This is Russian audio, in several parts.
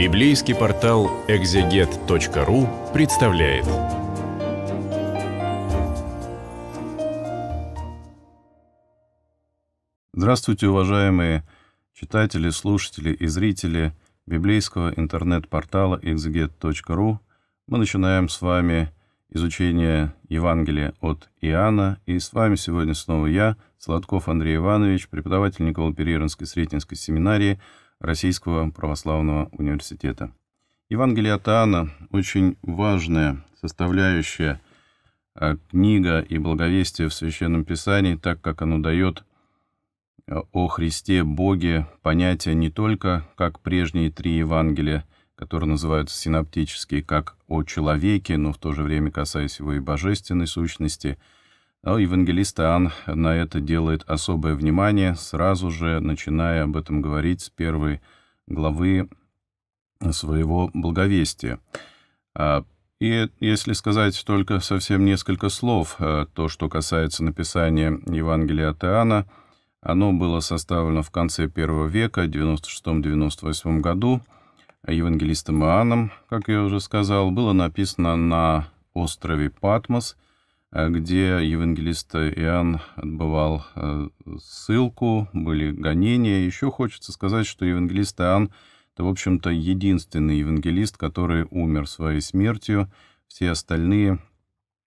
Библейский портал экзегет.ру представляет. Здравствуйте, уважаемые читатели, слушатели и зрители библейского интернет-портала экзегет.ру. Мы начинаем с вами изучение Евангелия от Иоанна. И с вами сегодня снова я, Сладков Андрей Иванович, преподаватель Николай Переринской Сретенской семинарии – Российского православного университета. Евангелие от Иоанна – очень важная составляющая а, книга и благовестие в Священном Писании, так как оно дает а, о Христе, Боге понятие не только как прежние три Евангелия, которые называются синаптические, как о человеке, но в то же время касаясь его и божественной сущности – но а евангелист Иоанн на это делает особое внимание, сразу же начиная об этом говорить с первой главы своего благовестия. А, и если сказать только совсем несколько слов, а, то, что касается написания Евангелия от Иоанна, оно было составлено в конце первого века, в 96-98 году, евангелистом Иоанном, как я уже сказал, было написано на острове Патмос – Э, где евангелист Иоанн отбывал э, ссылку, были гонения. Еще хочется сказать, что евангелист Иоанн — это, в общем-то, единственный евангелист, который умер своей смертью. Все остальные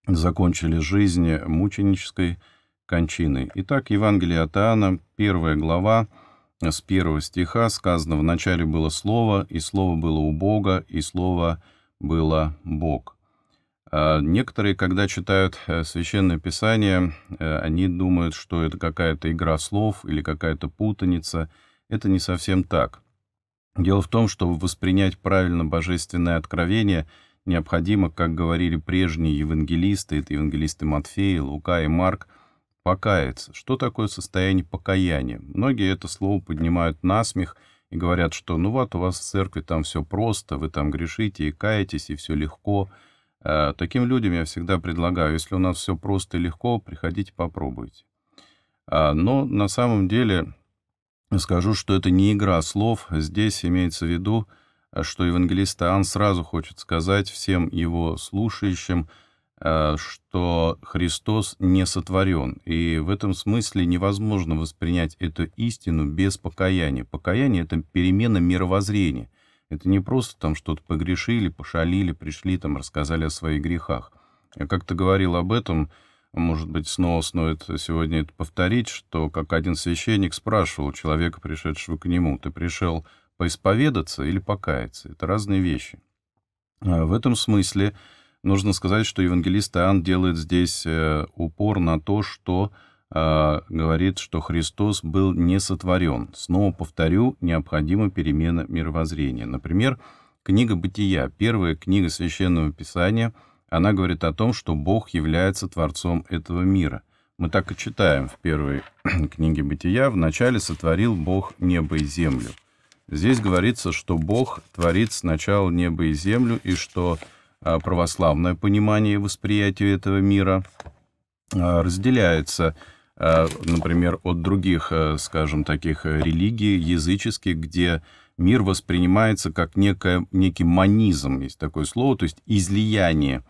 закончили жизнь мученической кончиной. Итак, Евангелие от Иоанна, первая глава, с первого стиха сказано «В начале было Слово, и Слово было у Бога, и Слово было Бог». А, некоторые, когда читают э, Священное Писание, э, они думают, что это какая-то игра слов или какая-то путаница. Это не совсем так. Дело в том, чтобы воспринять правильно божественное откровение, необходимо, как говорили прежние евангелисты, это евангелисты Матфея, Лука и Марк, покаяться. Что такое состояние покаяния? Многие это слово поднимают на смех и говорят, что ну вот у вас в церкви там все просто, вы там грешите и каетесь, и все легко – Э, таким людям я всегда предлагаю, если у нас все просто и легко, приходите, попробуйте. А, но на самом деле скажу, что это не игра слов. Здесь имеется в виду, э, что евангелист Иоанн сразу хочет сказать всем его слушающим, э, что Христос не сотворен. И в этом смысле невозможно воспринять эту истину без покаяния. Покаяние — это перемена мировоззрения. Это не просто там что-то погрешили, пошалили, пришли там, рассказали о своих грехах. Я как-то говорил об этом, может быть, снова стоит сегодня это повторить, что как один священник спрашивал человека, пришедшего к нему, «Ты пришел поисповедаться или покаяться?» Это разные вещи. А в этом смысле нужно сказать, что евангелист Иоанн делает здесь э, упор на то, что Э, говорит, что Христос был не сотворен. Снова повторю, необходима перемена мировоззрения. Например, книга «Бытия», первая книга Священного Писания, она говорит о том, что Бог является Творцом этого мира. Мы так и читаем в первой книге «Бытия» «Вначале сотворил Бог небо и землю». Здесь говорится, что Бог творит сначала небо и землю, и что а, православное понимание и восприятие этого мира а, разделяется – Э, например, от других, э, скажем, таких э, религий языческих, где мир воспринимается как некое, некий манизм, есть такое слово, то есть излияние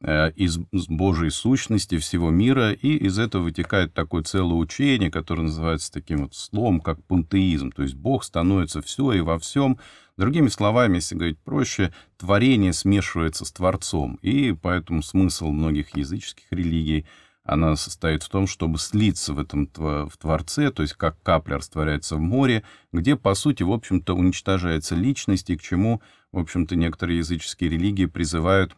из Божьей сущности всего мира, и из этого вытекает такое целое учение, которое называется таким вот словом, как пантеизм, то есть Бог становится все и во всем. Другими словами, если говорить проще, творение смешивается с Творцом, и поэтому смысл многих языческих религий — она состоит в том, чтобы слиться в этом в Творце, то есть как капля растворяется в море, где, по сути, в общем-то, уничтожается личность, и к чему, в общем-то, некоторые языческие религии призывают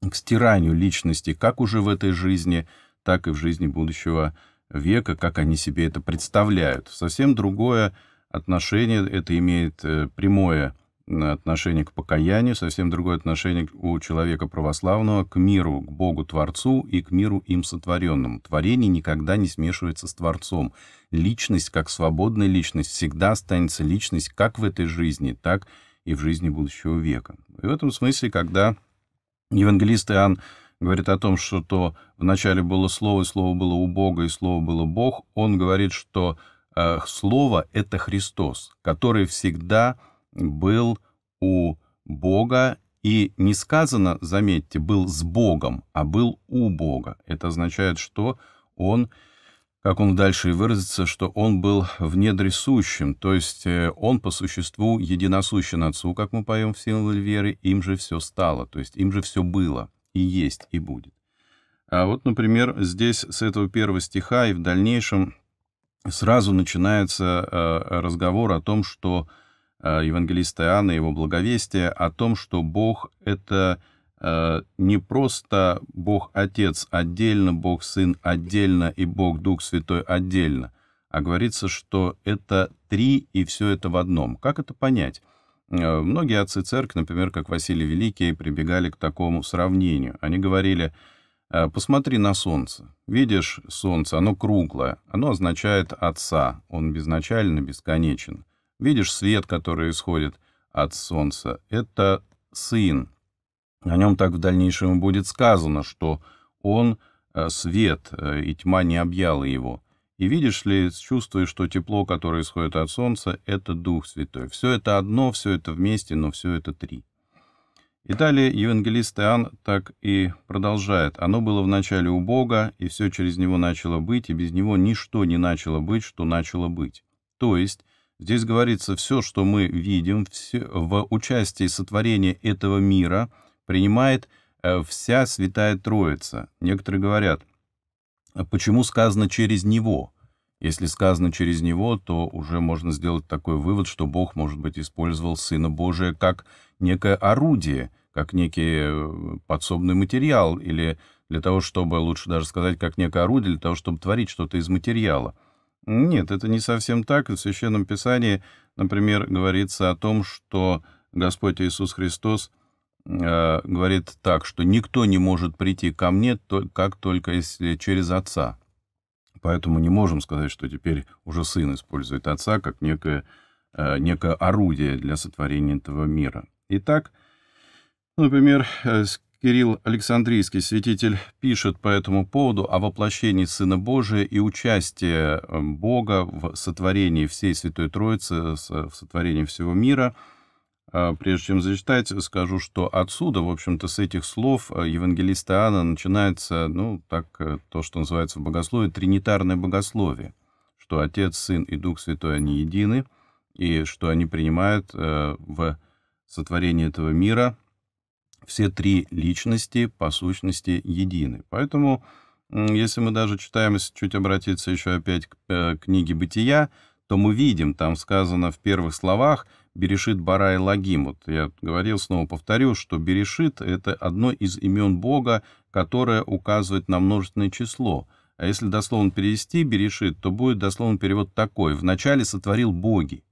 к стиранию личности, как уже в этой жизни, так и в жизни будущего века, как они себе это представляют. Совсем другое отношение это имеет э, прямое отношение к покаянию, совсем другое отношение у человека православного к миру, к Богу Творцу и к миру им сотворенному. Творение никогда не смешивается с Творцом. Личность, как свободная личность, всегда останется личность как в этой жизни, так и в жизни будущего века. И в этом смысле, когда евангелист Иоанн говорит о том, что то вначале было Слово, и Слово было у Бога, и Слово было Бог, он говорит, что э, Слово — это Христос, который всегда был у Бога и не сказано, заметьте, был с Богом, а был у Бога. Это означает, что он, как он дальше и выразится, что он был внедресущим, то есть э, он по существу единосущен Отцу, как мы поем в символе веры, им же все стало, то есть им же все было, и есть, и будет. А вот, например, здесь с этого первого стиха и в дальнейшем сразу начинается э, разговор о том, что Э, евангелиста Иоанна и его благовестия о том, что Бог — это э, не просто Бог Отец отдельно, Бог Сын отдельно и Бог Дух Святой отдельно, а говорится, что это три и все это в одном. Как это понять? Э, многие отцы церкви, например, как Василий Великий, прибегали к такому сравнению. Они говорили, посмотри на солнце. Видишь солнце, оно круглое, оно означает Отца, он безначально бесконечен. Видишь свет, который исходит от солнца? Это сын. О нем так в дальнейшем будет сказано, что он э, свет, э, и тьма не объяла его. И видишь ли, чувствуешь, что тепло, которое исходит от солнца, это Дух Святой. Все это одно, все это вместе, но все это три. И далее евангелист Иоанн так и продолжает. «Оно было вначале у Бога, и все через Него начало быть, и без Него ничто не начало быть, что начало быть». То есть, Здесь говорится, все, что мы видим все, в участии сотворения этого мира, принимает э, вся Святая Троица. Некоторые говорят, «А почему сказано «через Него»? Если сказано «через Него», то уже можно сделать такой вывод, что Бог, может быть, использовал Сына Божия как некое орудие, как некий э, подсобный материал, или для того, чтобы, лучше даже сказать, как некое орудие, для того, чтобы творить что-то из материала – нет, это не совсем так. В Священном Писании, например, говорится о том, что Господь Иисус Христос э, говорит так, что никто не может прийти ко мне, как только если через Отца. Поэтому не можем сказать, что теперь уже Сын использует Отца как некое, э, некое орудие для сотворения этого мира. Итак, например, э, Кирилл Александрийский, святитель, пишет по этому поводу о воплощении Сына Божия и участии э, Бога в сотворении всей Святой Троицы, э, в сотворении всего мира. А, прежде чем зачитать, скажу, что отсюда, в общем-то, с этих слов э, евангелиста Иоанна начинается, ну, так, то, что называется в богословии, тринитарное богословие, что Отец, Сын и Дух Святой, они едины, и что они принимают в сотворении этого мира – все три личности по сущности едины. Поэтому, если мы даже читаем, если чуть обратиться еще опять к э, книге «Бытия», то мы видим, там сказано в первых словах «Берешит Бара и Лагим». Вот я говорил, снова повторю, что «Берешит» — это одно из имен Бога, которое указывает на множественное число. А если дословно перевести «Берешит», то будет дословный перевод такой «Вначале сотворил боги».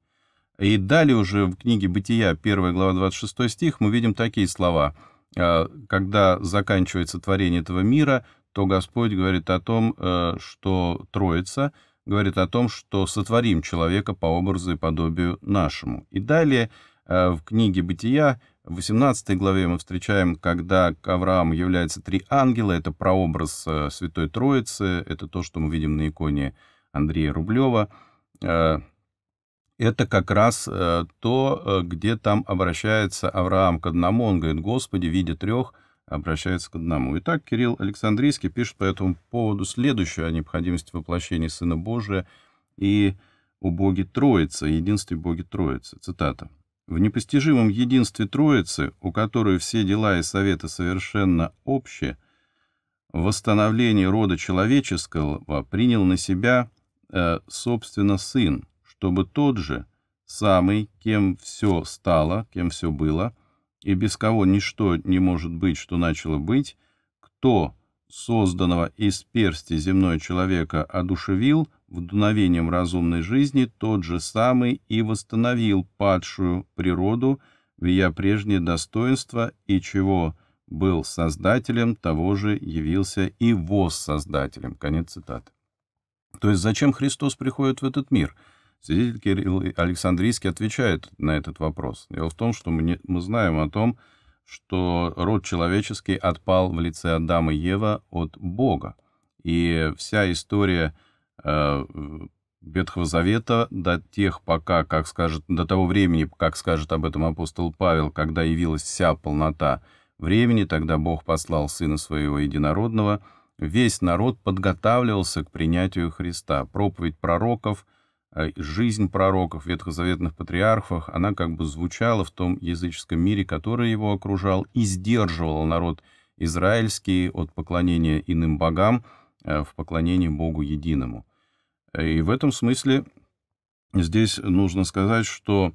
И далее уже в книге «Бытия», 1 глава, 26 стих, мы видим такие слова. «Э, «Когда заканчивается творение этого мира, то Господь говорит о том, э, что Троица, говорит о том, что сотворим человека по образу и подобию нашему». И далее э, в книге «Бытия» В 18 главе мы встречаем, когда к Аврааму являются три ангела. Это прообраз Святой Троицы. Это то, что мы видим на иконе Андрея Рублева это как раз э, то, э, где там обращается Авраам к одному. Он говорит, Господи, видя трех, обращается к одному. Итак, Кирилл Александрийский пишет по этому поводу следующее о необходимости воплощения Сына Божия и о Боге Троицы, единстве Боге Троицы. Цитата. «В непостижимом единстве Троицы, у которой все дела и советы совершенно общие, восстановление рода человеческого принял на себя, э, собственно, Сын, чтобы тот же, самый, кем все стало, кем все было, и без кого ничто не может быть, что начало быть, кто созданного из персти земной человека одушевил вдуновением разумной жизни, тот же самый и восстановил падшую природу, в вия прежнее достоинство, и чего был создателем, того же явился и воссоздателем». Конец цитаты. То есть зачем Христос приходит в этот мир – Свидетель Кирилл Александрийский отвечает на этот вопрос. Дело в том, что мы, не, мы знаем о том, что род человеческий отпал в лице Адама и Ева от Бога. И вся история э, Ветхого Завета до тех пока, как скажет, до того времени, как скажет об этом апостол Павел, когда явилась вся полнота времени, тогда Бог послал Сына Своего Единородного, весь народ подготавливался к принятию Христа. Проповедь пророков — Э, жизнь пророков, ветхозаветных патриархов, она как бы звучала в том языческом мире, который его окружал, и сдерживала народ израильский от поклонения иным богам э, в поклонении Богу единому. И в этом смысле здесь нужно сказать, что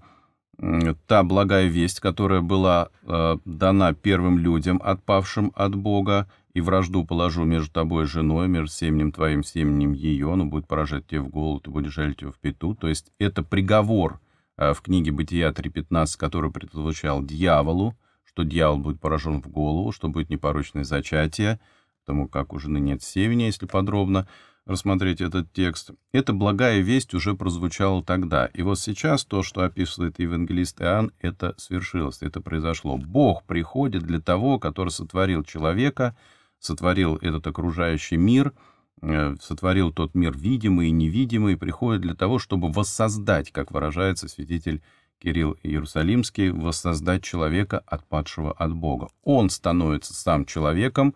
та благая весть, которая была э, дана первым людям, отпавшим от Бога, и вражду положу между тобой и женой, между семенем твоим, семенем ее, но будет поражать тебя в голову, ты будешь жалить его в пету. То есть это приговор а, в книге «Бытия 3.15», который предотвращал дьяволу, что дьявол будет поражен в голову, что будет непорочное зачатие, потому как у жены нет семени, если подробно рассмотреть этот текст. Эта благая весть уже прозвучала тогда. И вот сейчас то, что описывает евангелист Иоанн, это свершилось, это произошло. Бог приходит для того, который сотворил человека — сотворил этот окружающий мир, э, сотворил тот мир видимый и невидимый, приходит для того, чтобы воссоздать, как выражается свидетель Кирилл Иерусалимский, воссоздать человека, отпадшего от Бога. Он становится сам человеком,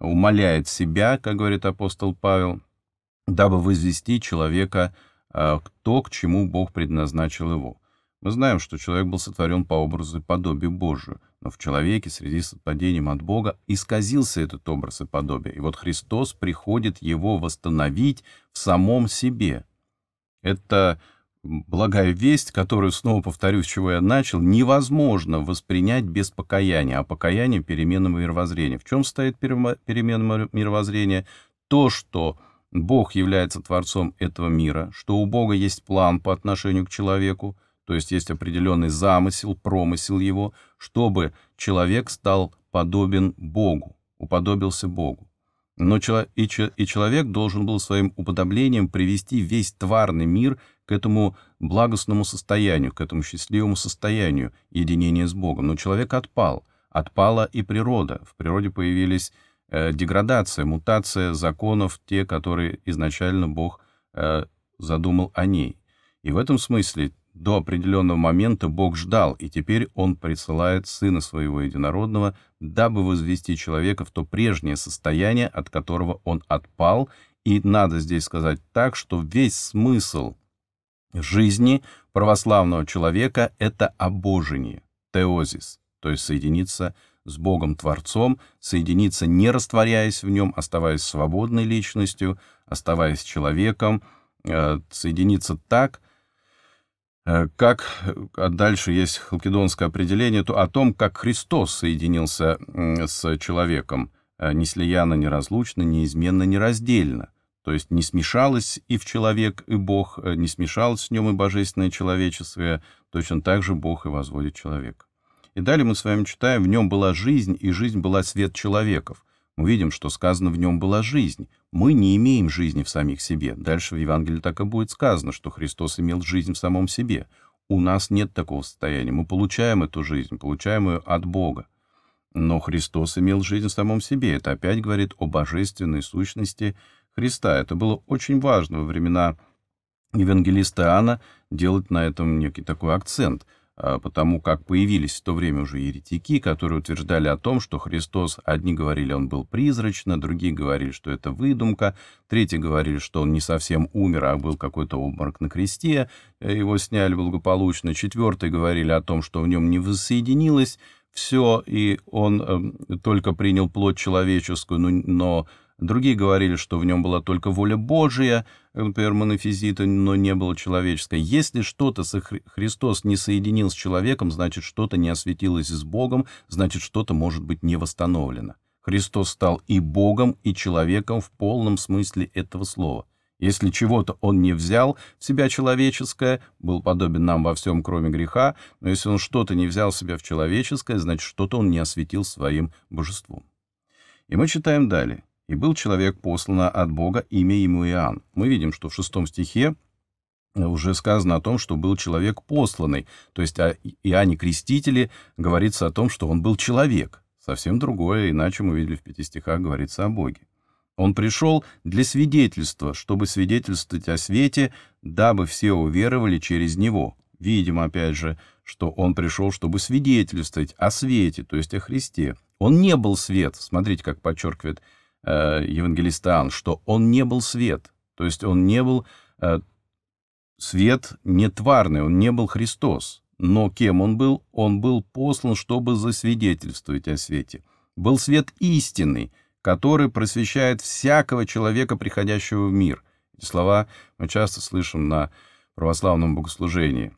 умоляет себя, как говорит апостол Павел, дабы возвести человека э, то, к чему Бог предназначил его. Мы знаем, что человек был сотворен по образу и подобию Божию, но в человеке среди совпадением от Бога исказился этот образ и подобие, и вот Христос приходит его восстановить в самом себе. Это благая весть, которую, снова повторюсь, чего я начал, невозможно воспринять без покаяния, а покаяние — перемена мировоззрения. В чем стоит перемена мировоззрения? То, что Бог является Творцом этого мира, что у Бога есть план по отношению к человеку, то есть есть определенный замысел, промысел его, чтобы человек стал подобен Богу, уподобился Богу. Но и человек должен был своим уподоблением привести весь тварный мир к этому благостному состоянию, к этому счастливому состоянию единения с Богом. Но человек отпал. Отпала и природа. В природе появились э, деградация, мутация законов, те, которые изначально Бог э, задумал о ней. И в этом смысле до определенного момента Бог ждал, и теперь Он присылает Сына Своего Единородного, дабы возвести человека в то прежнее состояние, от которого он отпал, и надо здесь сказать так, что весь смысл жизни православного человека — это обожение, теозис, то есть соединиться с Богом-творцом, соединиться, не растворяясь в нем, оставаясь свободной личностью, оставаясь человеком, э, соединиться так — Э, как, э, а дальше есть халкидонское определение, то о том, как Христос соединился с человеком, э, неслияно, разлучно, неизменно, не раздельно, То есть не смешалось и в человек, и Бог, не смешалось в нем и божественное человеческое, точно так же Бог и возводит человека. И далее мы с вами читаем, в нем была жизнь, и жизнь была свет человеков. Мы видим, что сказано в нем была жизнь. Мы не имеем жизни в самих себе. Дальше в Евангелии так и будет сказано, что Христос имел жизнь в самом себе. У нас нет такого состояния. Мы получаем эту жизнь, получаем ее от Бога. Но Христос имел жизнь в самом себе. Это опять говорит о божественной сущности Христа. Это было очень важно во времена евангелиста Иоанна делать на этом некий такой акцент – Э, потому как появились в то время уже еретики, которые утверждали о том, что Христос, одни говорили, он был призрачно, другие говорили, что это выдумка, третьи говорили, что он не совсем умер, а был какой-то обморок на кресте, э, его сняли благополучно, четвертые говорили о том, что в нем не воссоединилось все, и он э, только принял плоть человеческую, но, но Другие говорили, что в нем была только воля Божия, например, монофизита, но не было человеческой. Если что-то Хри Христос не соединил с человеком, значит, что-то не осветилось с Богом, значит, что-то может быть не восстановлено. Христос стал и Богом, и человеком в полном смысле этого слова. Если чего-то он не взял в себя человеческое, был подобен нам во всем, кроме греха, но если он что-то не взял в себя в человеческое, значит, что-то он не осветил своим божеством. И мы читаем далее и был человек послан от Бога, имя ему Иоанн. Мы видим, что в шестом стихе э, уже сказано о том, что был человек посланный, то есть о а, Иоанне Крестителе говорится о том, что он был человек. Совсем другое, иначе мы видели в пяти стихах, говорится о Боге. Он пришел для свидетельства, чтобы свидетельствовать о свете, дабы все уверовали через него. Видим, опять же, что он пришел, чтобы свидетельствовать о свете, то есть о Христе. Он не был свет, смотрите, как подчеркивает э, евангелист что он не был свет, то есть он не был э, свет нетварный, он не был Христос. Но кем он был? Он был послан, чтобы засвидетельствовать о свете. Был свет истинный, который просвещает всякого человека, приходящего в мир. Эти слова мы часто слышим на православном богослужении.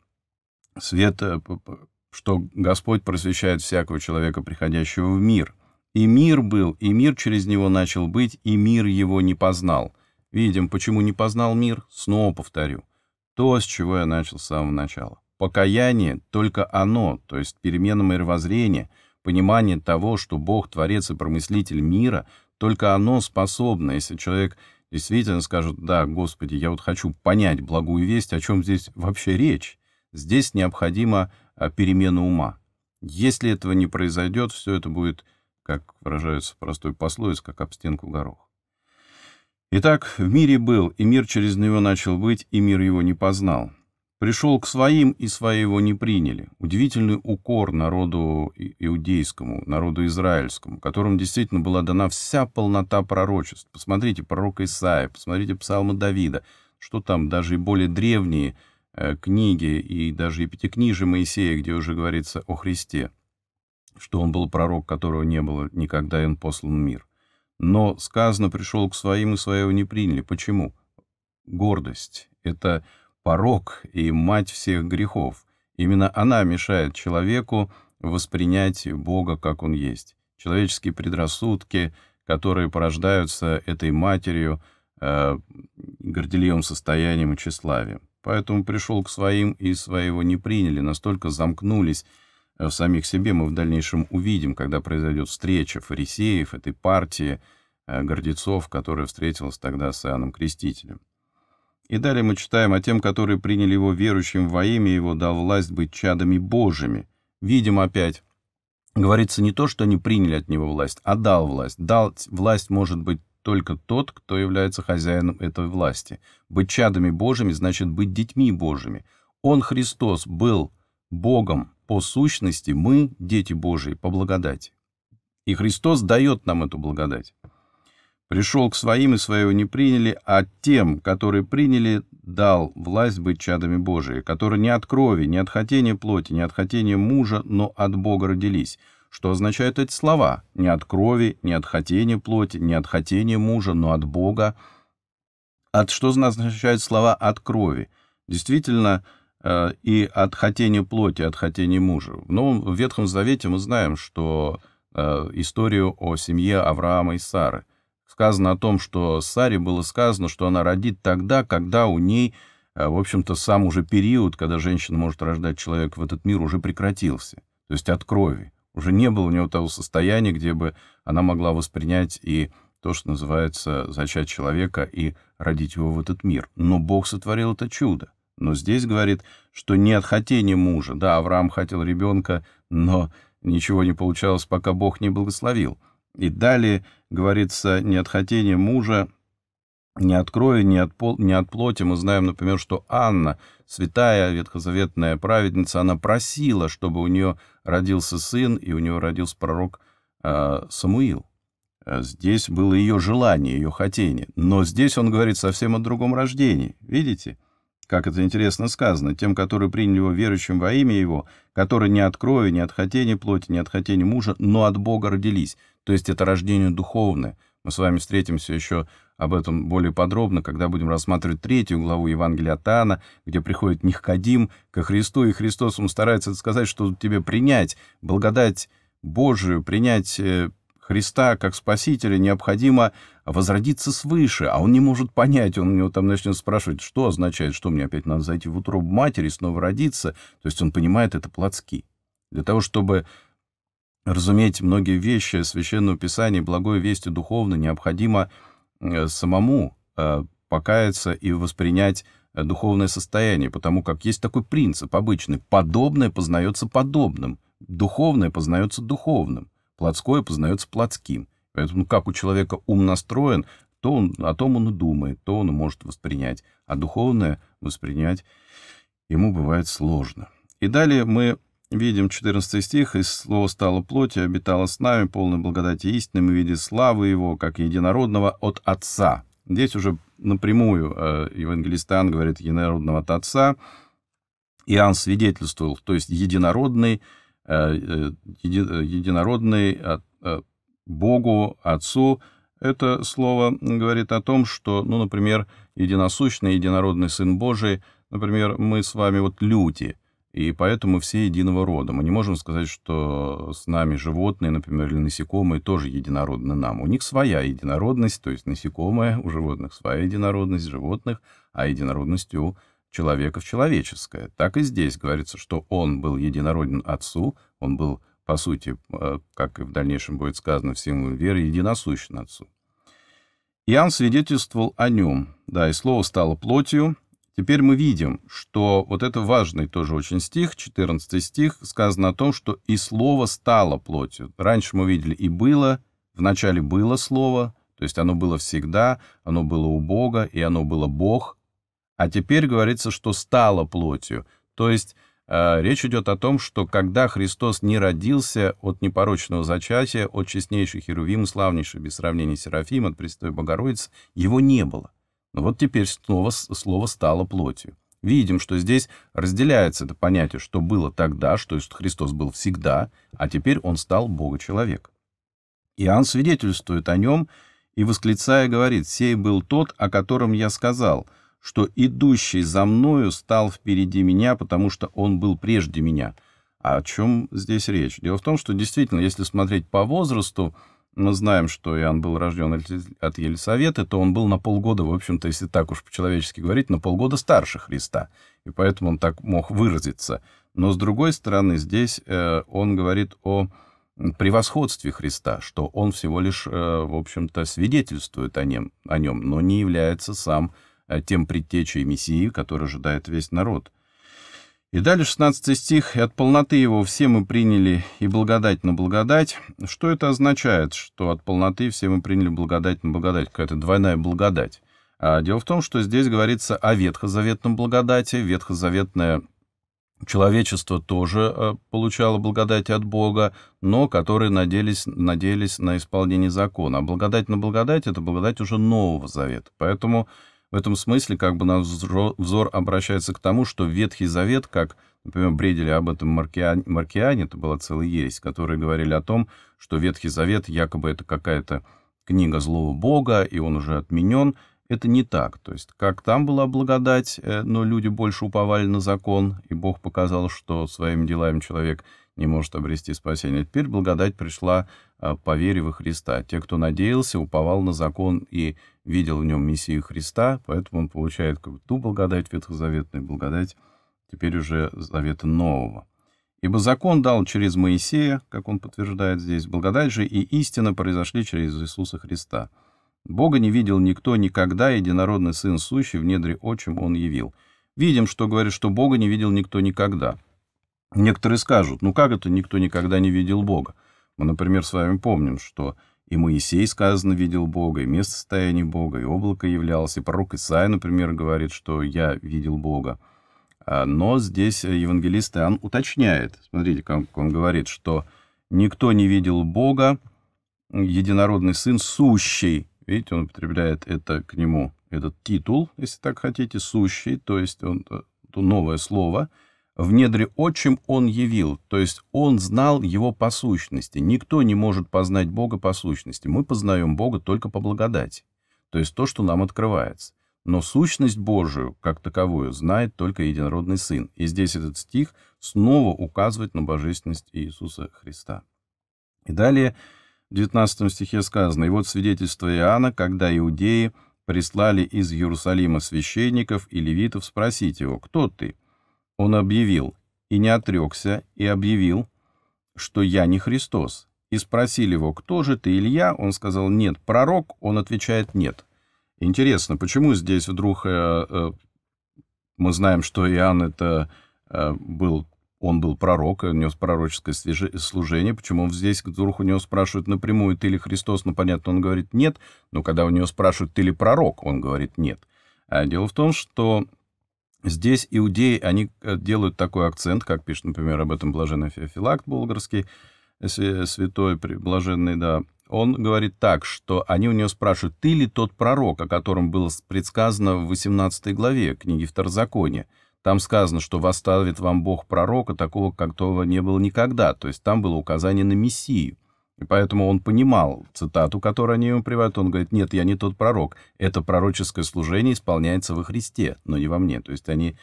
Свет, э, что Господь просвещает всякого человека, приходящего в мир. И мир был, и мир через него начал быть, и мир его не познал. Видим, почему не познал мир, снова повторю. То, с чего я начал с самого начала. Покаяние — только оно, то есть перемена мировоззрения, понимание того, что Бог — Творец и Промыслитель мира, только оно способно, если человек действительно скажет, да, Господи, я вот хочу понять благую весть, о чем здесь вообще речь. Здесь необходима перемена ума. Если этого не произойдет, все это будет как выражается простой пословиц, как об стенку горох. Итак, в мире был, и мир через него начал быть, и мир его не познал. Пришел к своим, и свои его не приняли. Удивительный укор народу иудейскому, народу израильскому, которым действительно была дана вся полнота пророчеств. Посмотрите пророка Исаия, посмотрите псалмы Давида, что там даже и более древние э, книги, и даже и пятикнижие Моисея, где уже говорится о Христе что он был пророк, которого не было никогда, и он послан в мир. Но сказано, пришел к своим, и своего не приняли. Почему? Гордость — это порог и мать всех грехов. Именно она мешает человеку воспринять Бога, как он есть. Человеческие предрассудки, которые порождаются этой матерью, э, горделивым состоянием и тщеславием. Поэтому пришел к своим, и своего не приняли, настолько замкнулись а в самих себе мы в дальнейшем увидим, когда произойдет встреча фарисеев, этой партии э, гордецов, которая встретилась тогда с Иоанном Крестителем. И далее мы читаем о «А тем, которые приняли его верующим во имя его, дал власть быть чадами Божьими. Видим опять, говорится не то, что они приняли от него власть, а дал власть. Дал власть может быть только тот, кто является хозяином этой власти. Быть чадами Божьими значит быть детьми Божьими. Он, Христос, был Богом, по сущности мы – дети Божии по благодати. И Христос дает нам эту благодать. Пришел к своим, и своего не приняли, а тем, которые приняли, дал власть быть чадами Божии, которые не от крови, не от хотения плоти, не от хотения мужа, но от Бога родились. Что означают эти слова? Не от крови, не от хотения плоти, не от хотения мужа, но от Бога. От что означают слова «от крови»? Действительно, Э, и от хотения плоти, от хотения мужа. В ну, Новом в Ветхом Завете мы знаем, что э, историю о семье Авраама и Сары. Сказано о том, что Саре было сказано, что она родит тогда, когда у ней, э, в общем-то, сам уже период, когда женщина может рождать человека в этот мир, уже прекратился, то есть от крови. Уже не было у нее того состояния, где бы она могла воспринять и то, что называется зачать человека и родить его в этот мир. Но Бог сотворил это чудо. Но здесь говорит, что не от хотения мужа. Да, Авраам хотел ребенка, но ничего не получалось, пока Бог не благословил. И далее говорится не от хотения мужа, не от крови, не от, пол, не от плоти. Мы знаем, например, что Анна, святая ветхозаветная праведница, она просила, чтобы у нее родился сын, и у нее родился пророк э, Самуил. А здесь было ее желание, ее хотение. Но здесь он говорит совсем о другом рождении. Видите? как это интересно сказано, тем, которые приняли его верующим во имя его, которые не от крови, не от хотения плоти, не от хотения мужа, но от Бога родились. То есть это рождение духовное. Мы с вами встретимся еще об этом более подробно, когда будем рассматривать третью главу Евангелия от Иоанна, где приходит Нихкадим ко Христу, и Христос ему старается сказать, что тебе принять, благодать Божию, принять э, Христа как Спасителя необходимо возродиться свыше, а он не может понять, он у него там начнет спрашивать, что означает, что мне опять надо зайти в утробу матери, снова родиться, то есть он понимает это плотски. Для того, чтобы разуметь многие вещи Священного Писания, благое Вести духовно, необходимо э, самому э, покаяться и воспринять э, духовное состояние, потому как есть такой принцип обычный, подобное познается подобным, духовное познается духовным. Плотское а познается плотским. Поэтому как у человека ум настроен, то он, о том он и думает, то он может воспринять. А духовное воспринять ему бывает сложно. И далее мы видим 14 стих, «И слово стало плоти, обитало с нами, полной благодати истины, мы видим славы его, как единородного от Отца». Здесь уже напрямую э, евангелист Иоанн говорит «единородного от Отца». Иоанн свидетельствовал, то есть единородный – Э, э, единородный а, э, Богу, Отцу. Это слово говорит о том, что, ну, например, единосущный, единородный Сын Божий, например, мы с вами вот люди, и поэтому все единого рода. Мы не можем сказать, что с нами животные, например, или насекомые тоже единородны нам. У них своя единородность, то есть насекомые, у животных своя единородность, животных, а единородность у человека в человеческое. Так и здесь говорится, что он был единороден отцу, он был, по сути, э, как и в дальнейшем будет сказано в символе веры, единосущен отцу. Иоанн свидетельствовал о нем, да, и слово стало плотью. Теперь мы видим, что вот это важный тоже очень стих, 14 стих, сказано о том, что и слово стало плотью. Раньше мы видели и было, вначале было слово, то есть оно было всегда, оно было у Бога, и оно было Бог – а теперь говорится, что стало плотью. То есть э, речь идет о том, что когда Христос не родился от непорочного зачатия, от честнейших херувима, славнейших без сравнения Серафим, от Престой Богородицы, его не было. Но вот теперь снова слово стало плотью. Видим, что здесь разделяется это понятие, что было тогда, что Христос был всегда, а теперь он стал Бога-человек. Иоанн свидетельствует о нем и, восклицая, говорит, «Сей был тот, о котором я сказал, что идущий за мною стал впереди меня, потому что он был прежде меня. А о чем здесь речь? Дело в том, что действительно, если смотреть по возрасту, мы знаем, что Иоанн был рожден от Елисаветы, то он был на полгода, в общем-то, если так уж по-человечески говорить, на полгода старше Христа, и поэтому он так мог выразиться. Но, с другой стороны, здесь э, он говорит о превосходстве Христа, что он всего лишь, э, в общем-то, свидетельствует о нем, о нем, но не является сам Христом Э, тем предтечей Мессии, который ожидает весь народ. И далее 16 стих, «И от полноты его все мы приняли и благодать на благодать». Что это означает, что от полноты все мы приняли благодать на благодать? Какая-то двойная благодать. А дело в том, что здесь говорится о ветхозаветном благодати. Ветхозаветное человечество тоже э, получало благодать от Бога, но которые надеялись, надеялись на исполнение закона. А благодать на благодать — это благодать уже Нового Завета. Поэтому в этом смысле как бы наш взор обращается к тому, что Ветхий Завет, как, например, бредили об этом маркиане, маркиане это была целая ересь, которые говорили о том, что Ветхий Завет якобы это какая-то книга злого Бога, и он уже отменен. Это не так. То есть, как там была благодать, э, но люди больше уповали на закон, и Бог показал, что своими делами человек не может обрести спасение. Теперь благодать пришла Э, по вере во Христа. Те, кто надеялся, уповал на закон и видел в нем Мессию Христа, поэтому он получает как бы ту благодать ветхозаветную, благодать теперь уже завета нового. Ибо закон дал через Моисея, как он подтверждает здесь, благодать же и истина произошли через Иисуса Христа. Бога не видел никто никогда, единородный Сын сущий в недре отчим он явил. Видим, что говорит, что Бога не видел никто никогда. Некоторые скажут, ну как это никто никогда не видел Бога? Мы, например, с вами помним, что и Моисей, сказано, видел Бога, и место состояния Бога, и облако являлось, и пророк Исаия, например, говорит, что я видел Бога. А, но здесь э, евангелист Иоанн уточняет, смотрите, как он говорит, что никто не видел Бога, единородный сын сущий. Видите, он употребляет это к нему, этот титул, если так хотите, сущий, то есть он, э, то новое слово – в недре отчим он явил, то есть он знал его по сущности. Никто не может познать Бога по сущности. Мы познаем Бога только по благодати, то есть то, что нам открывается. Но сущность Божию, как таковую, знает только единородный Сын. И здесь этот стих снова указывает на божественность Иисуса Христа. И далее в 19 стихе сказано, «И вот свидетельство Иоанна, когда иудеи прислали из Иерусалима священников и левитов спросить его, кто ты?» Он объявил, и не отрекся, и объявил, что я не Христос. И спросили его, кто же ты, Илья? Он сказал, нет, пророк. Он отвечает, нет. Интересно, почему здесь вдруг э, э, мы знаем, что Иоанн это э, был, он был пророк, нес пророческое служение, почему здесь вдруг у него спрашивают напрямую, ты ли Христос? Ну, понятно, он говорит нет, но когда у него спрашивают, ты ли пророк, он говорит нет. А дело в том, что Здесь иудеи, они э, делают такой акцент, как пишет, например, об этом блаженный Феофилакт болгарский, э, святой блаженный, да, он говорит так, что они у него спрашивают, ты ли тот пророк, о котором было предсказано в 18 главе книги Второзакония? Там сказано, что восставит вам Бог пророка, такого, как того не было никогда. То есть там было указание на Мессию. И поэтому он понимал цитату, которую они ему приводят. Он говорит, нет, я не тот пророк. Это пророческое служение исполняется во Христе, но не во мне. То есть они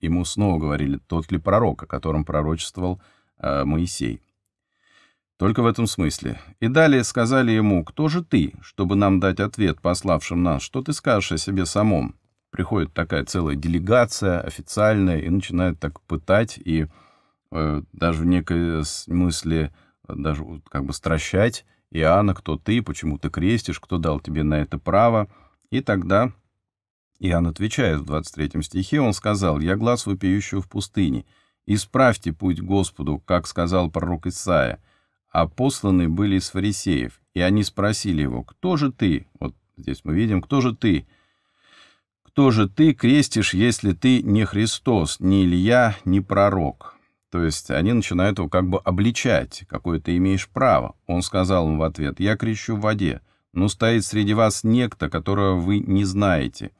ему снова говорили, тот ли пророк, о котором пророчествовал э, Моисей. Только в этом смысле. И далее сказали ему, кто же ты, чтобы нам дать ответ, пославшим нас, что ты скажешь о себе самом? Приходит такая целая делегация официальная и начинает так пытать, и э, даже в некой смысле даже как бы стращать Иоанна, кто ты, почему ты крестишь, кто дал тебе на это право. И тогда Иоанн отвечает в 23 стихе, он сказал, «Я глаз вопиющего в пустыне, исправьте путь Господу, как сказал пророк Исаия, а посланы были из фарисеев, и они спросили его, кто же ты?» Вот здесь мы видим, кто же ты? Кто же ты крестишь, если ты не Христос, ни Илья, ни пророк? То есть они начинают его как бы обличать, какое ты имеешь право. Он сказал им в ответ, я кричу в воде, но ну, стоит среди вас некто, которого вы не знаете.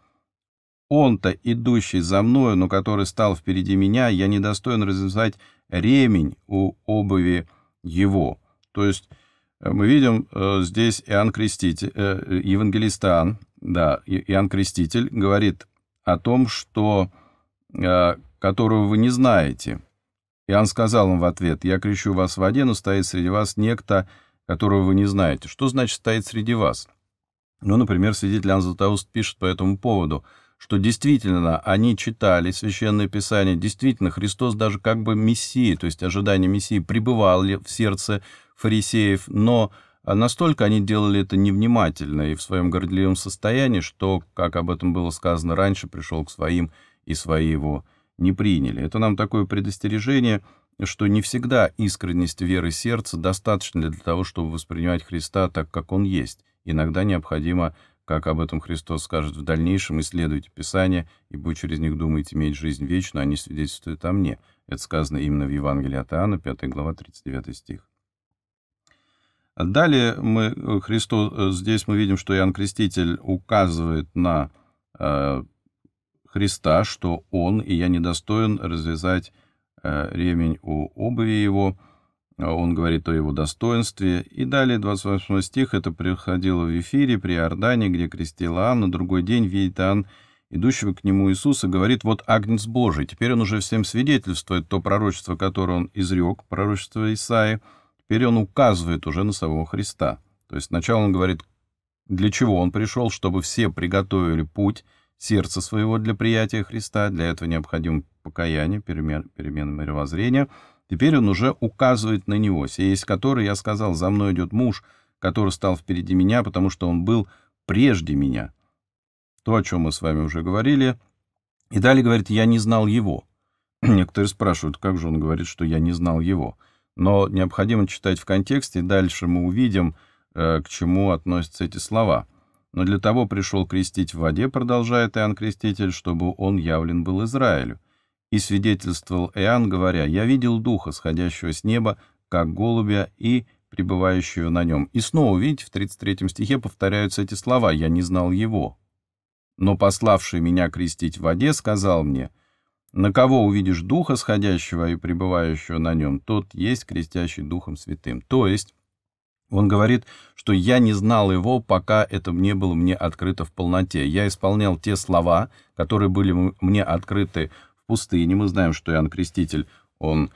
Он-то, идущий за мною, но который стал впереди меня, я не достоин развязать ремень у обуви его. То есть э, мы видим э, здесь Иоанн Креститель, э, евангелист Иоанн, да, Иоанн Креститель говорит о том, что, э, которого вы не знаете – Иоанн сказал им в ответ, «Я крещу вас в воде, но стоит среди вас некто, которого вы не знаете». Что значит «стоит среди вас»? Ну, например, свидетель Иоанн Златоуст пишет по этому поводу, что действительно они читали Священное Писание, действительно Христос даже как бы Мессии, то есть ожидание Мессии, пребывал в сердце фарисеев, но настолько они делали это невнимательно и в своем горделивом состоянии, что, как об этом было сказано раньше, пришел к своим и свои его не приняли. Это нам такое предостережение, что не всегда искренность веры сердца достаточна для того, чтобы воспринимать Христа так, как Он есть. Иногда необходимо, как об этом Христос скажет в дальнейшем, исследуйте Писание, и будь через них думаете иметь жизнь вечную, они свидетельствуют о мне. Это сказано именно в Евангелии от Иоанна, 5 глава, 39 стих. Далее мы, э, Христос, э, здесь мы видим, что Иоанн Креститель указывает на э, Христа, что Он и я недостоин развязать э, ремень у обуви его. А он говорит о его достоинстве. И далее, 28 стих, это приходило в эфире при Иордане, где крестил крестила На Другой день видит Анна идущего к нему Иисуса, говорит, вот Агнец Божий. Теперь он уже всем свидетельствует то пророчество, которое он изрек, пророчество Исаи. Теперь он указывает уже на самого Христа. То есть сначала он говорит, для чего он пришел, чтобы все приготовили путь, сердца своего для приятия Христа. Для этого необходимо покаяние, перемена мировоззрения. Теперь он уже указывает на него, сей из которого я сказал, за мной идет муж, который стал впереди меня, потому что он был прежде меня. То, о чем мы с вами уже говорили. И далее говорит, я не знал его. Некоторые спрашивают, как же он говорит, что я не знал его. Но необходимо читать в контексте, и дальше мы увидим, э, к чему относятся эти слова но для того пришел крестить в воде, продолжает Иоанн Креститель, чтобы он явлен был Израилю. И свидетельствовал Иоанн, говоря, «Я видел Духа, сходящего с неба, как голубя, и пребывающего на нем». И снова, видите, в 33 стихе повторяются эти слова «Я не знал его». «Но пославший меня крестить в воде сказал мне, «На кого увидишь Духа, сходящего и пребывающего на нем, тот есть крестящий Духом Святым». То есть он говорит, что я не знал его, пока это не было мне открыто в полноте. Я исполнял те слова, которые были мне открыты в пустыне. Мы знаем, что Иоанн Креститель, он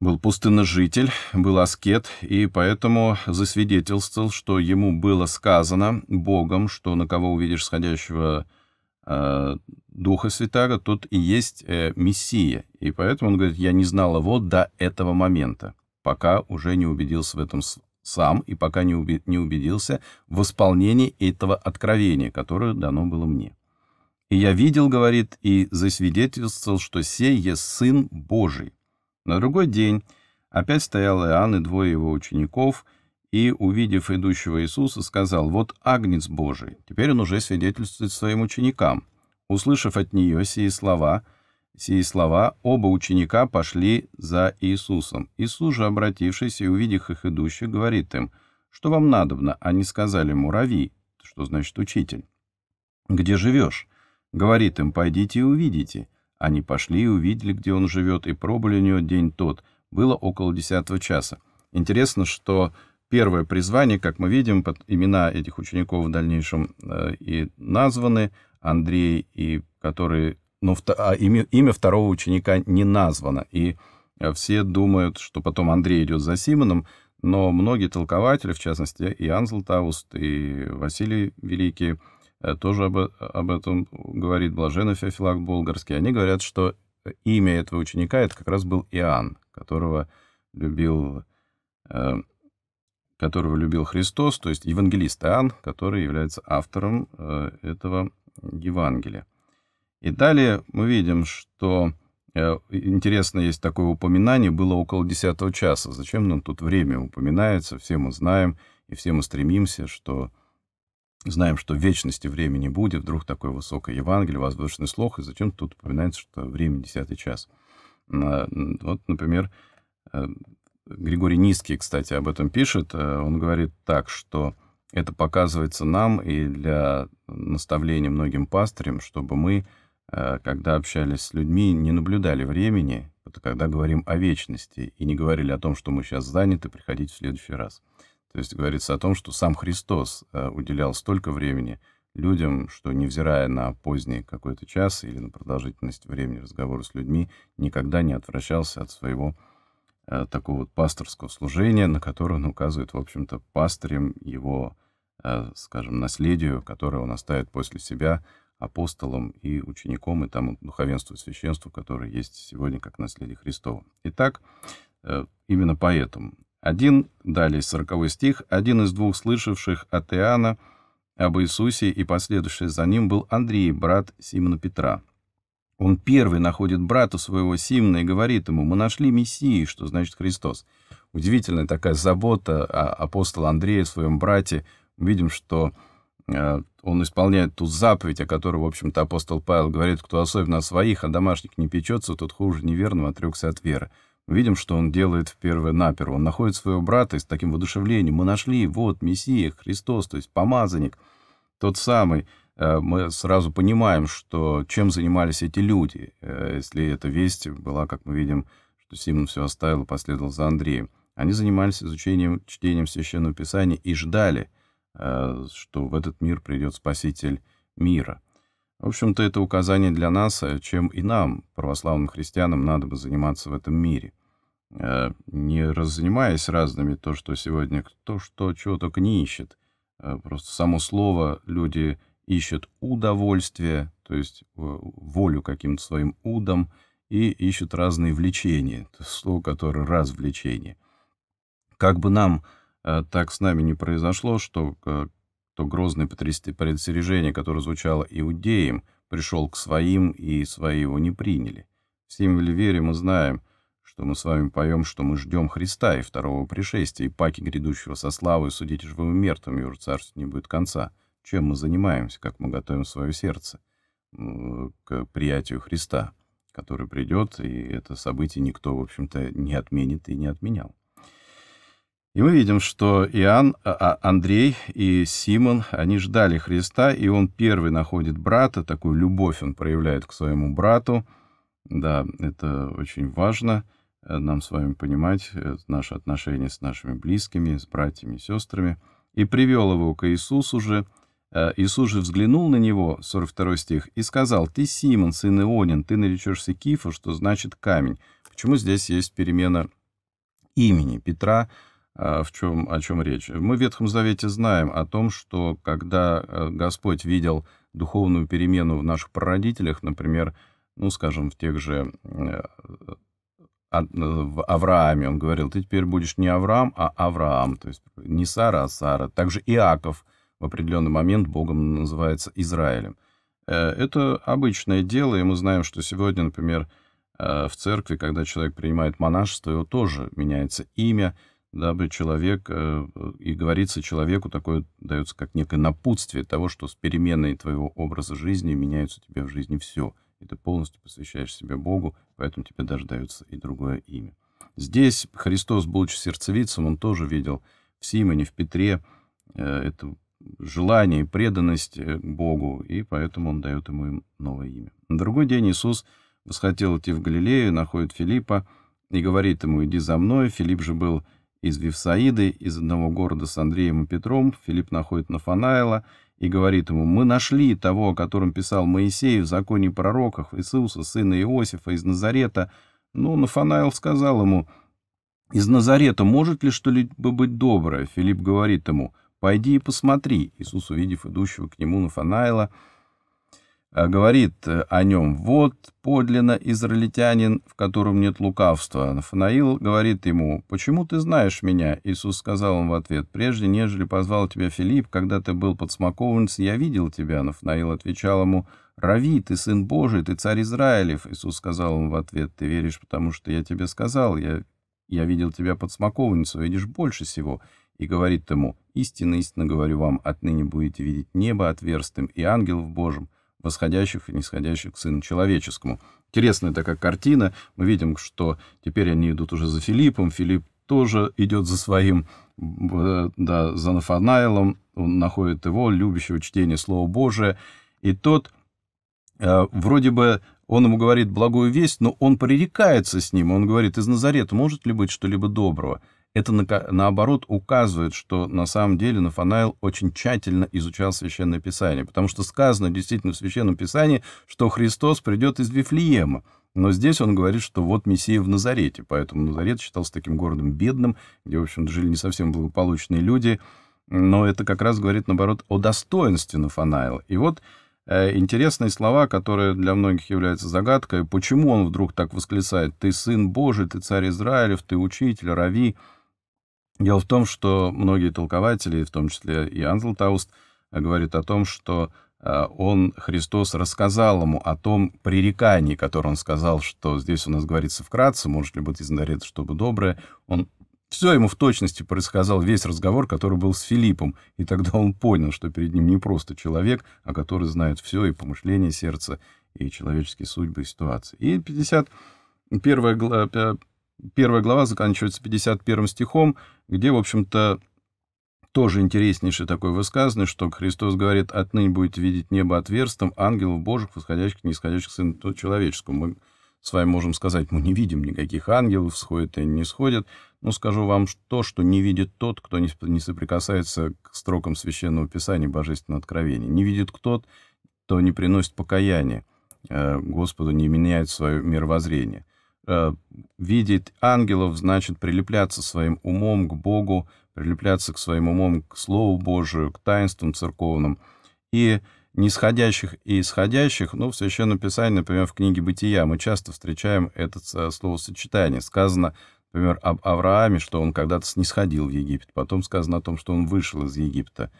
был пустыножитель, был аскет, и поэтому засвидетельствовал, что ему было сказано Богом, что на кого увидишь сходящего э, Духа Святаго, тот и есть э, Мессия. И поэтому он говорит, я не знал его до этого момента, пока уже не убедился в этом сам и пока не, уби не убедился в исполнении этого откровения, которое дано было мне. «И я видел, — говорит, — и засвидетельствовал, что сей есть Сын Божий». На другой день опять стоял Иоанн и двое его учеников, и, увидев идущего Иисуса, сказал, «Вот Агнец Божий». Теперь он уже свидетельствует своим ученикам. Услышав от нее сие слова — Сие слова оба ученика пошли за Иисусом. Иисус же, обратившись и увидев их идущих, говорит им, «Что вам надобно?» Они сказали ему, что значит «учитель». «Где живешь?» Говорит им, «Пойдите и увидите». Они пошли и увидели, где он живет, и пробыли у него день тот. Было около десятого часа. Интересно, что первое призвание, как мы видим, под имена этих учеников в дальнейшем э, и названы, Андрей, и который но ну, а имя, имя второго ученика не названо. И э, все думают, что потом Андрей идет за Симоном, но многие толкователи, в частности, и Анзел Тауст, и Василий Великий, э, тоже об, об этом говорит Блаженный Феофилак Болгарский. Они говорят, что э, имя этого ученика это как раз был Иоанн, которого любил, которого любил Христос, то есть евангелист Иоанн, который является автором этого Евангелия. И далее мы видим, что э, интересно есть такое упоминание, было около 10 часа. Зачем нам тут время упоминается? Все мы знаем и все мы стремимся, что знаем, что вечности времени будет, вдруг такое высокое Евангелие, возвышенный слог, и зачем тут упоминается, что время 10 час. Вот, например, э, Григорий Низкий, кстати, об этом пишет. Э, он говорит так, что это показывается нам и для наставления многим пастырям, чтобы мы Э, когда общались с людьми, не наблюдали времени, когда говорим о вечности, и не говорили о том, что мы сейчас заняты, приходить в следующий раз. То есть говорится о том, что сам Христос э, уделял столько времени людям, что, невзирая на поздний какой-то час или на продолжительность времени разговора с людьми, никогда не отвращался от своего э, такого вот пасторского служения, на которое он указывает, в общем-то, пастырем его, скажем, наследию, которое он оставит после себя – апостолом и учеником, и тому духовенству и священству, которое есть сегодня как наследие Христова. Итак, э, именно поэтому. Один, далее 40 стих, один из двух слышавших от Иоанна об Иисусе и последующий за ним был Андрей, брат Симона Петра. Он первый находит брата своего Симона и говорит ему, мы нашли Мессии, что значит Христос. Удивительная такая забота апостола Андрея в своем брате. Мы видим, что э, он исполняет ту заповедь, о которой, в общем-то, апостол Павел говорит, кто особенно о своих, а домашних не печется, тот хуже неверного отрекся от веры. Мы видим, что он делает в первое наперво. Он находит своего брата и с таким воодушевлением. Мы нашли, вот, Мессия, Христос, то есть помазанник, тот самый. Э, мы сразу понимаем, что чем занимались эти люди, э, если эта весть была, как мы видим, что Симон все оставил и последовал за Андреем. Они занимались изучением, чтением Священного Писания и ждали – Э, что в этот мир придет Спаситель мира. В общем-то, это указание для нас, э, чем и нам, православным христианам, надо бы заниматься в этом мире. Э, не раззанимаясь разными то, что сегодня, то, что чего только не ищет. Просто само слово люди ищут удовольствие, то есть волю каким-то своим удом, и ищут разные влечения, то слово, которое раз влечение. Как бы нам Э, так с нами не произошло, что э, то грозное предостережение, которое звучало иудеям, пришел к своим, и свои его не приняли. В Симвель-Вере мы знаем, что мы с вами поем, что мы ждем Христа и второго пришествия, и паки грядущего со славой судите живым мертвым, и уже царству не будет конца. Чем мы занимаемся, как мы готовим свое сердце к приятию Христа, который придет, и это событие никто, в общем-то, не отменит и не отменял. И мы видим, что Иоанн, а, а, Андрей и Симон, они ждали Христа, и он первый находит брата, такую любовь он проявляет к своему брату. Да, это очень важно э, нам с вами понимать э, наши отношения с нашими близкими, с братьями и сестрами. И привел его к Иисусу же. Э, Иисус же взглянул на него, 42 стих, и сказал, «Ты, Симон, сын Ионин, ты наречешься Кифу, что значит камень». Почему здесь есть перемена имени Петра, а, в чем, о чем речь. Мы в Ветхом Завете знаем о том, что когда э, Господь видел духовную перемену в наших прародителях, например, ну, скажем, в тех же э, в Аврааме, он говорил, ты теперь будешь не Авраам, а Авраам, то есть не Сара, а Сара. Также Иаков в определенный момент Богом называется Израилем. Э, это обычное дело, и мы знаем, что сегодня, например, в церкви, когда человек принимает монашество, его тоже меняется имя – дабы человек, э, и говорится человеку, такое дается как некое напутствие того, что с переменой твоего образа жизни меняется тебе в жизни все, и ты полностью посвящаешь себя Богу, поэтому тебе даже дается и другое имя. Здесь Христос, будучи сердцевицем, он тоже видел в Симоне, в Петре э, это желание и преданность э, к Богу, и поэтому он дает ему новое имя. На другой день Иисус восхотел идти в Галилею, находит Филиппа и говорит ему, иди за мной. Филипп же был из Вифсаиды, из одного города с Андреем и Петром, Филипп находит Нафанаила и говорит ему, «Мы нашли того, о котором писал Моисей в законе пророках, Иисуса, сына Иосифа, из Назарета». Ну, Нафанаил сказал ему, «Из Назарета может ли что-либо быть доброе?» Филипп говорит ему, «Пойди и посмотри». Иисус, увидев идущего к нему Нафанаила, — Э, говорит э, о нем «Вот подлинно израильтянин, в котором нет лукавства». Нафанаил говорит ему «Почему ты знаешь меня?» Иисус сказал ему в ответ «Прежде, нежели позвал тебя Филипп, когда ты был под смоковницей, я видел тебя». Нафанаил отвечал ему «Рави, ты сын Божий, ты царь Израилев». Иисус сказал ему в ответ «Ты веришь, потому что я тебе сказал, я, я видел тебя под смоковницей, видишь больше всего» и говорит ему, «Истинно, истинно говорю вам, отныне будете видеть небо отверстым и ангелов Божьим» восходящих и нисходящих к Сыну Человеческому. Интересная такая картина. Мы видим, что теперь они идут уже за Филиппом. Филипп тоже идет за своим, да, за Нафанаилом. Он находит его, любящего чтение Слова Божия. И тот, э, вроде бы, он ему говорит благую весть, но он пререкается с ним. Он говорит, из Назарета может ли быть что-либо доброго? Это, на, наоборот, указывает, что на самом деле Нафанаил очень тщательно изучал Священное Писание, потому что сказано действительно в Священном Писании, что Христос придет из Вифлеема, но здесь он говорит, что вот Мессия в Назарете, поэтому Назарет считался таким городом бедным, где, в общем жили не совсем благополучные люди, но это как раз говорит, наоборот, о достоинстве Нафанаила. И вот э, интересные слова, которые для многих являются загадкой, почему он вдруг так восклицает «Ты сын Божий, ты царь Израилев, ты учитель, рави», Дело в том, что многие толкователи, в том числе и Тауст, э, говорит о том, что э, он, Христос, рассказал ему о том пререкании, которое он сказал, что здесь у нас говорится вкратце, может ли быть изнаредно чтобы доброе. Он все ему в точности предсказал весь разговор, который был с Филиппом, и тогда он понял, что перед ним не просто человек, а который знает все и помышление сердца, и человеческие судьбы, и ситуации. И 51, Первая глава заканчивается 51 стихом, где, в общем-то, тоже интереснейший такой высказано, что Христос говорит, отныне будете видеть небо отверстым, ангелов божьих, восходящих, нисходящих сына человеческому. Мы с вами можем сказать, мы не видим никаких ангелов, сходят и не сходят. Но скажу вам то, что не видит тот, кто не соприкасается к строкам Священного Писания Божественного Откровения. Не видит тот, кто не приносит покаяние э, Господу, не меняет свое мировоззрение. Э, видеть ангелов значит прилепляться своим умом к Богу, прилепляться к своим умом к Слову Божию, к таинствам церковным. И нисходящих и исходящих, ну, в Священном Писании, например, в книге «Бытия» мы часто встречаем это э, словосочетание. Сказано, например, об Аврааме, что он когда-то снисходил в Египет, потом сказано о том, что он вышел из Египта.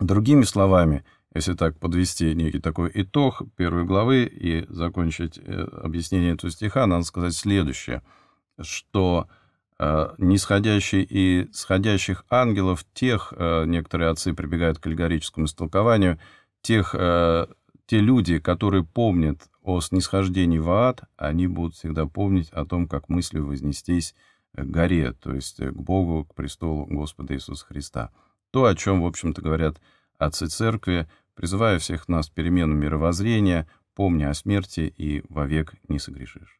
Другими словами, – если так подвести некий такой итог первой главы и закончить э, объяснение этого стиха, надо сказать следующее, что э, нисходящие и сходящих ангелов, тех, э, некоторые отцы прибегают к аллегорическому истолкованию, тех, э, те люди, которые помнят о снисхождении в ад, они будут всегда помнить о том, как мыслью вознестись к горе, то есть к Богу, к престолу Господа Иисуса Христа. То, о чем, в общем-то, говорят отцы церкви Призываю всех нас перемену мировоззрения, помни о смерти и вовек не согрешишь.